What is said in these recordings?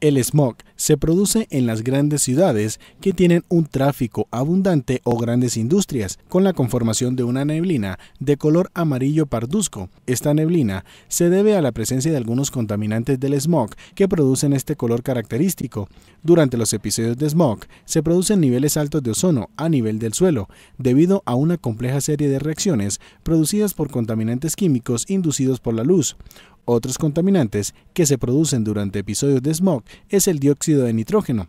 El smog se produce en las grandes ciudades que tienen un tráfico abundante o grandes industrias, con la conformación de una neblina de color amarillo parduzco. Esta neblina se debe a la presencia de algunos contaminantes del smog que producen este color característico. Durante los episodios de smog se producen niveles altos de ozono a nivel del suelo, debido a una compleja serie de reacciones producidas por contaminantes químicos inducidos por la luz. Otros contaminantes que se producen durante episodios de smog es el dióxido de nitrógeno.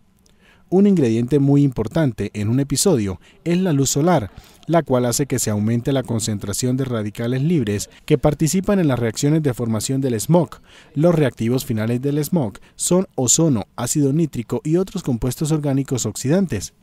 Un ingrediente muy importante en un episodio es la luz solar, la cual hace que se aumente la concentración de radicales libres que participan en las reacciones de formación del smog. Los reactivos finales del smog son ozono, ácido nítrico y otros compuestos orgánicos oxidantes.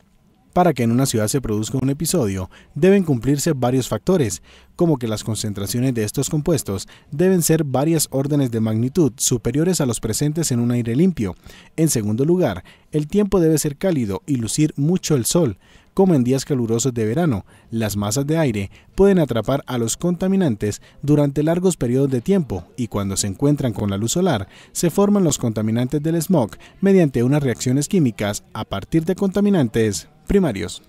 Para que en una ciudad se produzca un episodio, deben cumplirse varios factores, como que las concentraciones de estos compuestos deben ser varias órdenes de magnitud superiores a los presentes en un aire limpio. En segundo lugar, el tiempo debe ser cálido y lucir mucho el sol como en días calurosos de verano. Las masas de aire pueden atrapar a los contaminantes durante largos periodos de tiempo y cuando se encuentran con la luz solar, se forman los contaminantes del smog mediante unas reacciones químicas a partir de contaminantes primarios.